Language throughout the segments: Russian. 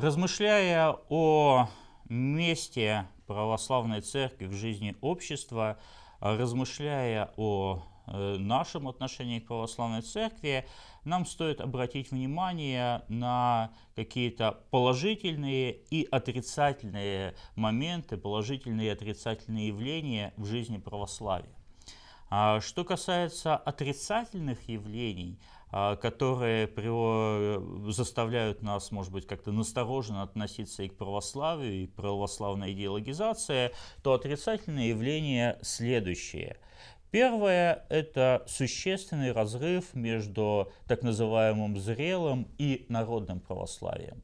Размышляя о месте православной церкви в жизни общества, а размышляя о э, нашем отношении к православной церкви, нам стоит обратить внимание на какие-то положительные и отрицательные моменты, положительные и отрицательные явления в жизни православия. А что касается отрицательных явлений – а, которые э, заставляют нас, может быть, как-то настороженно относиться и к православию, и к православной идеологизации, то отрицательные явления следующие. Первое – это существенный разрыв между так называемым зрелым и народным православием.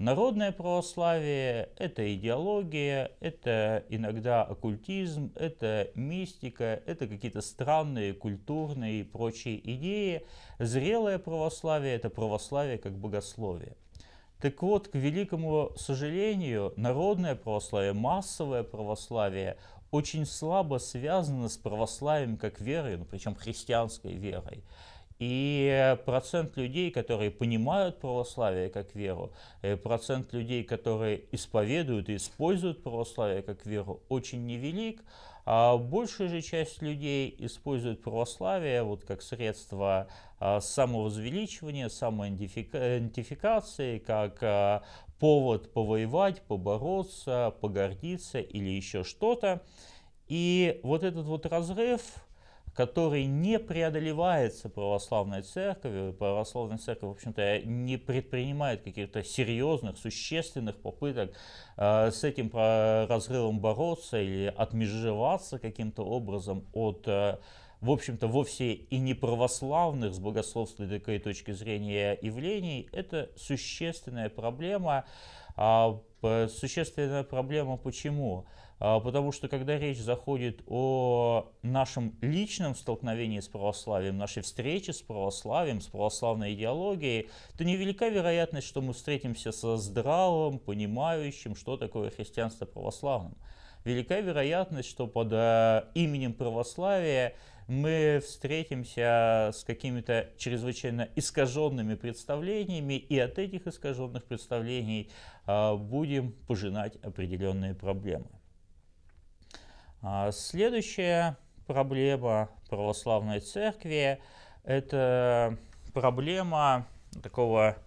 Народное православие – это идеология, это иногда оккультизм, это мистика, это какие-то странные культурные и прочие идеи. Зрелое православие – это православие как богословие. Так вот, к великому сожалению, народное православие, массовое православие очень слабо связано с православием как верой, ну, причем христианской верой. И процент людей, которые понимают православие как веру, процент людей, которые исповедуют и используют православие как веру, очень невелик. А большая же часть людей использует православие вот как средство а, самовозвеличивания, самоидентификации, как а, повод повоевать, побороться, погордиться или еще что-то. И вот этот вот разрыв, который не преодолевается православной церковью. Православная церковь, в общем-то, не предпринимает каких-то серьезных, существенных попыток э, с этим разрывом бороться или отмежеваться каким-то образом от э, в общем-то, вовсе и не православных с богословской точки зрения явлений, это существенная проблема. А, существенная проблема почему? Почему? А, потому что когда речь заходит о нашем личном столкновении с православием, нашей встрече с православием, с православной идеологией, то невелика вероятность, что мы встретимся со здравым, понимающим, что такое христианство православным. Велика вероятность, что под э, именем православия мы встретимся с какими-то чрезвычайно искаженными представлениями, и от этих искаженных представлений э, будем пожинать определенные проблемы. А следующая проблема православной церкви – это проблема такого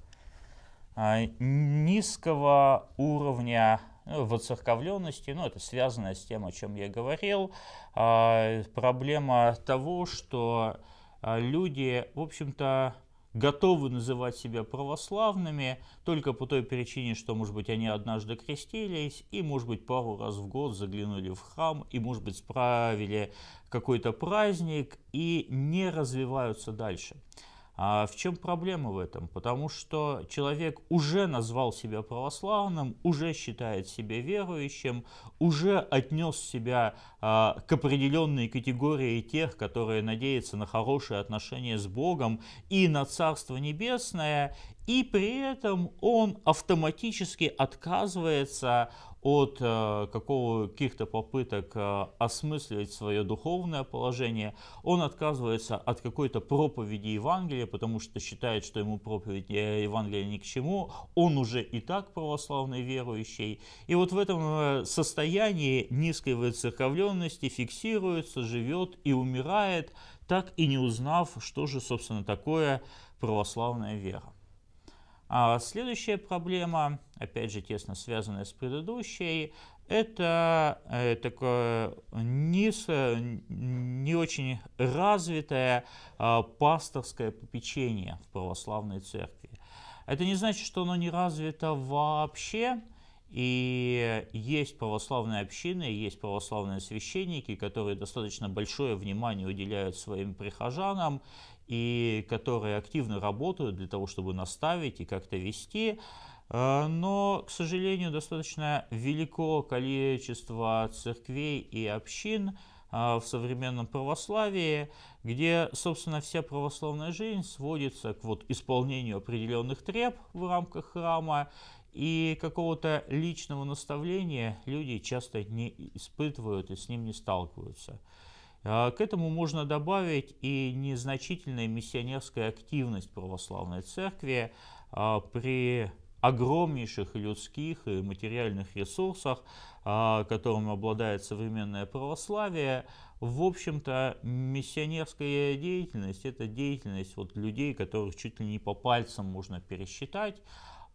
а, низкого уровня ну, воцерковленности, ну, это связано с тем, о чем я говорил, а, проблема того, что люди, в общем-то, готовы называть себя православными только по той причине, что, может быть, они однажды крестились и, может быть, пару раз в год заглянули в храм и, может быть, справили какой-то праздник и не развиваются дальше. А в чем проблема в этом? Потому что человек уже назвал себя православным, уже считает себя верующим, уже отнес себя а, к определенной категории тех, которые надеются на хорошие отношения с Богом и на Царство Небесное, и при этом он автоматически отказывается от э, каких-то попыток э, осмысливать свое духовное положение. Он отказывается от какой-то проповеди Евангелия, потому что считает, что ему проповедь э, Евангелия ни к чему. Он уже и так православный верующий. И вот в этом состоянии низкой выцерковленности фиксируется, живет и умирает, так и не узнав, что же, собственно, такое православная вера. А следующая проблема, опять же тесно связанная с предыдущей, это э, такое не, не очень развитое а, пасторское попечение в православной церкви. Это не значит, что оно не развито вообще, и есть православные общины, есть православные священники, которые достаточно большое внимание уделяют своим прихожанам и которые активно работают для того, чтобы наставить и как-то вести. Э, но, к сожалению, достаточно велико количество церквей и общин, э, в современном православии, где, собственно, вся православная жизнь сводится к вот исполнению определенных треб в рамках храма и какого-то личного наставления люди часто не испытывают и с ним не сталкиваются. А, к этому можно добавить и незначительная миссионерская активность православной церкви а, при огромнейших людских и материальных ресурсах, а, которым обладает современное православие, в общем-то, миссионерская деятельность – это деятельность вот людей, которых чуть ли не по пальцам можно пересчитать,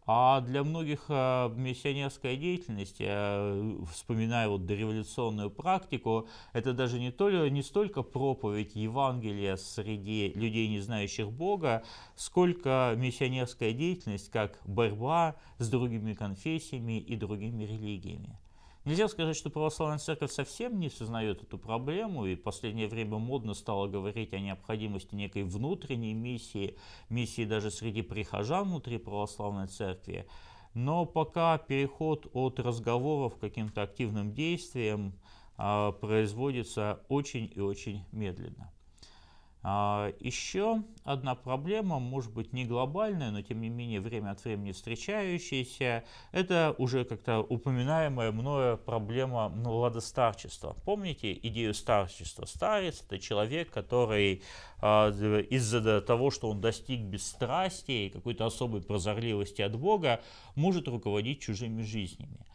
а для многих э, миссионерская деятельность, э, вспоминаю вот дореволюционную практику, это даже не, то, не столько проповедь Евангелия среди людей, не знающих Бога, сколько миссионерская деятельность как борьба с другими конфессиями и другими религиями. Нельзя сказать, что православная церковь совсем не сознает эту проблему, и в последнее время модно стало говорить о необходимости некой внутренней миссии, миссии даже среди прихожан внутри православной церкви. Но пока переход от разговоров к каким-то активным действиям э, производится очень и очень медленно. А, Еще одна проблема, может быть не глобальная, но тем не менее время от времени встречающаяся, это уже как-то упоминаемая мною проблема младостарчества. Помните идею старчества? Старец – это человек, который а, из-за того, что он достиг бесстрастия и какой-то особой прозорливости от Бога, может руководить чужими жизнями.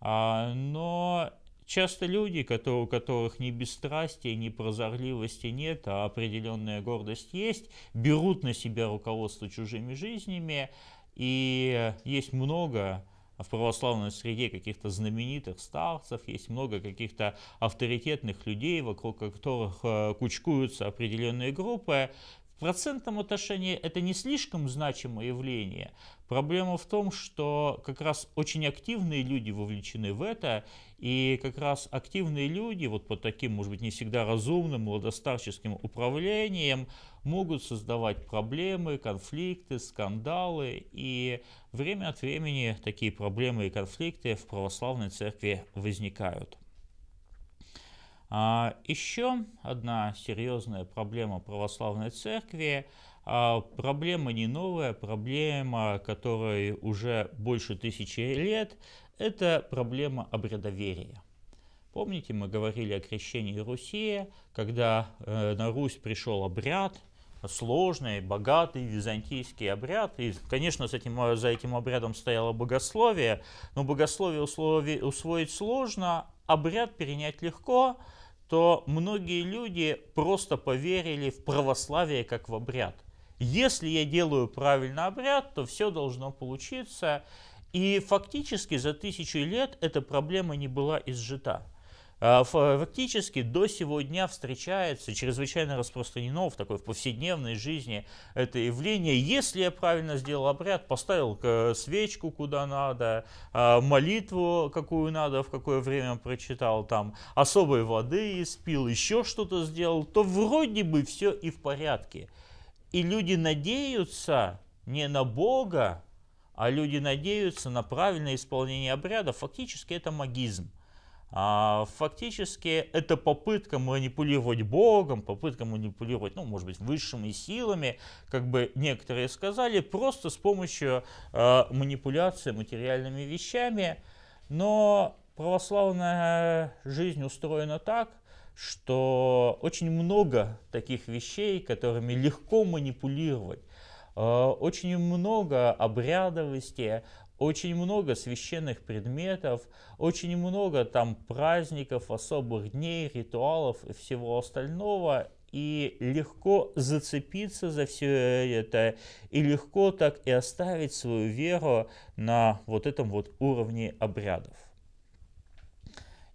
А, но Часто люди, у которых ни бесстрастия, ни прозорливости нет, а определенная гордость есть, берут на себя руководство чужими жизнями, и есть много в православной среде каких-то знаменитых старцев, есть много каких-то авторитетных людей, вокруг которых э, кучкуются определенные группы, процентном отношении это не слишком значимое явление. Проблема в том, что как раз очень активные люди вовлечены в это, и как раз активные люди вот под таким, может быть, не всегда разумным молодостарческим управлением могут создавать проблемы, конфликты, скандалы, и время от времени такие проблемы и конфликты в православной церкви возникают. А, еще одна серьезная проблема православной церкви а, Проблема не новая, проблема, которой уже больше тысячи лет, это проблема обрядоверия. Помните, мы говорили о крещении Руси, когда э, на Русь пришел обряд, сложный, богатый византийский обряд. И, конечно, с этим, э, за этим обрядом стояло богословие, но богословие усвоить сложно, обряд перенять легко – что многие люди просто поверили в православие как в обряд. Если я делаю правильно обряд, то все должно получиться. И фактически за тысячу лет эта проблема не была изжита. А, фактически до сего дня встречается, чрезвычайно распространено в такой в повседневной жизни это явление. Если я правильно сделал обряд, поставил э, свечку куда надо, а, молитву какую надо, в какое время прочитал, там особой воды испил, еще что-то сделал, то вроде бы все и в порядке. И люди надеются не на Бога, а люди надеются на правильное исполнение обряда. Фактически это магизм. А, фактически это попытка манипулировать Богом, попытка манипулировать, ну, может быть, высшими силами, как бы некоторые сказали, просто с помощью э, манипуляции материальными вещами. Но православная жизнь устроена так, что очень много таких вещей, которыми легко манипулировать. А, очень много обрядовости, очень много священных предметов, очень много там праздников, особых дней, ритуалов и всего остального. И легко зацепиться за все это, и легко так и оставить свою веру на вот этом вот уровне обрядов.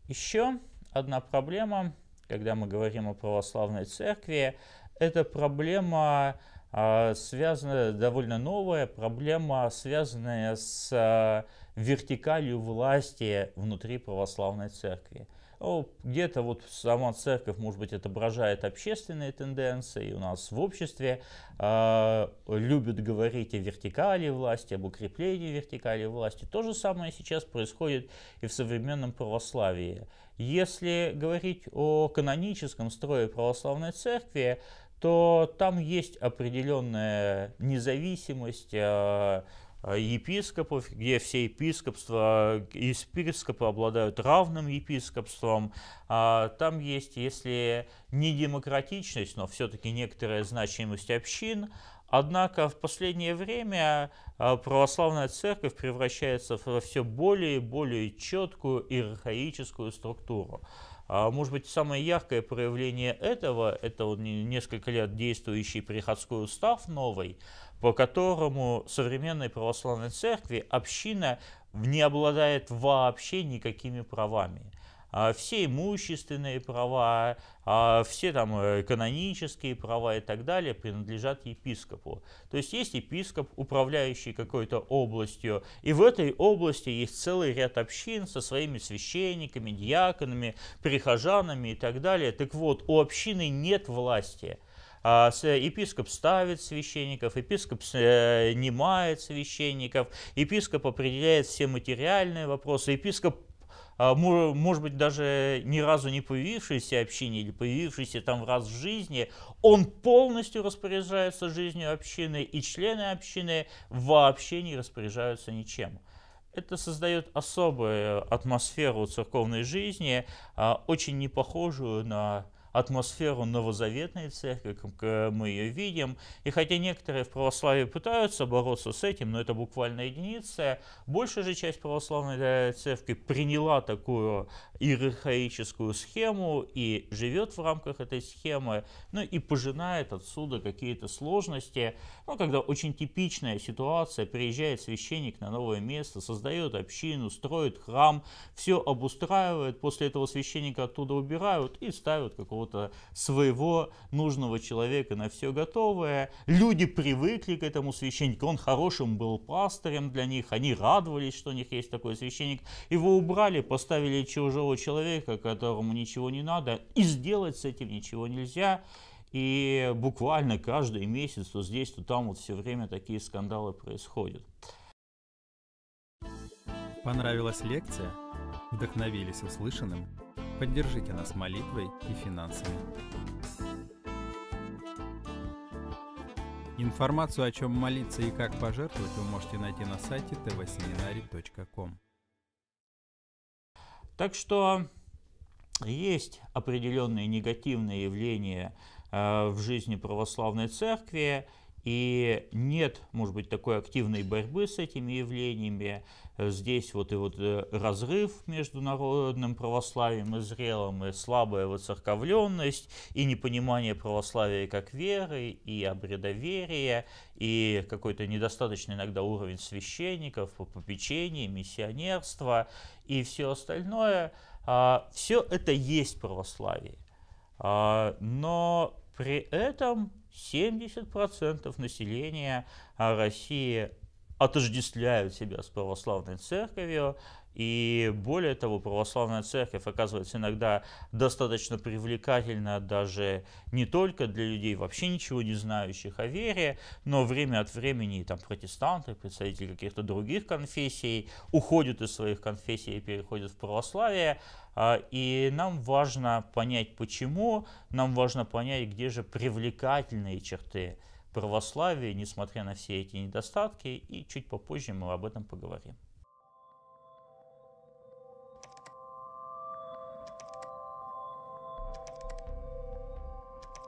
Еще одна проблема, когда мы говорим о православной церкви, это проблема а, связана довольно новая проблема, связанная с а, вертикалью власти внутри православной церкви. Ну, где-то вот сама церковь, может быть, отображает общественные тенденции. и У нас в обществе э, любят говорить о вертикали власти, об укреплении вертикали власти. То же самое сейчас происходит и в современном православии. Если говорить о каноническом строе православной церкви, то там есть определенная независимость э, э, епископов, где все епископства, э, епископы обладают равным епископством. А, там есть, если не демократичность, но все-таки некоторая значимость общин, Однако в последнее время православная церковь превращается во все более и более четкую иерархическую структуру. А может быть, самое яркое проявление этого – это вот несколько лет действующий приходской устав новый, по которому современной православной церкви община не обладает вообще никакими правами. А, все имущественные права, а, все там э, канонические права и так далее принадлежат епископу. То есть есть епископ, управляющий какой-то областью, и в этой области есть целый ряд общин со своими священниками, диаконами, прихожанами и так далее. Так вот, у общины нет власти а, – э, епископ ставит священников, епископ снимает э, священников, епископ определяет все материальные вопросы, епископ а, может быть, даже ни разу не появившееся общине или появившееся там раз в жизни, он полностью распоряжается жизнью общины, и члены общины вообще не распоряжаются ничем. Это создает особую атмосферу церковной жизни, а, очень не похожую на атмосферу новозаветной церкви, как мы ее видим. И хотя некоторые в православии пытаются бороться с этим, но это буквально единица, большая же часть православной э, церкви приняла такую иерархическую схему и живет в рамках этой схемы, ну и пожинает отсюда какие-то сложности. Ну, когда очень типичная ситуация, приезжает священник на новое место, создает общину, строит храм, все обустраивает, после этого священника оттуда убирают и ставят какого-то какого-то своего нужного человека на все готовое. Люди привыкли к этому священнику, он хорошим был пастырем для них, они радовались, что у них есть такой священник. Его убрали, поставили чужого человека, которому ничего не надо, и сделать с этим ничего нельзя. И буквально каждый месяц то здесь, то там вот все время такие скандалы происходят. Понравилась лекция? Вдохновились услышанным? Поддержите нас молитвой и финансами. Информацию, о чем молиться и как пожертвовать, вы можете найти на сайте tvseminary.com. Так что есть определенные негативные явления э, в жизни православной церкви, и нет, может быть, такой активной борьбы с этими явлениями. Э, здесь вот и вот э, разрыв между народным православием и зрелым, и слабая воцерковленность, и непонимание православия как веры, и обредоверие, и какой-то недостаточный иногда уровень священников, попечений, миссионерства и все остальное. А, все это есть православие. А, но при этом 70% населения а, России отождествляют себя с православной церковью и более того, православная церковь оказывается иногда достаточно привлекательна даже не только для людей, вообще ничего не знающих о вере, но время от времени там протестанты, представители каких-то других конфессий уходят из своих конфессий и переходят в православие. А, и нам важно понять, почему, нам важно понять, где же привлекательные черты православия, несмотря на все эти недостатки, и чуть попозже мы об этом поговорим.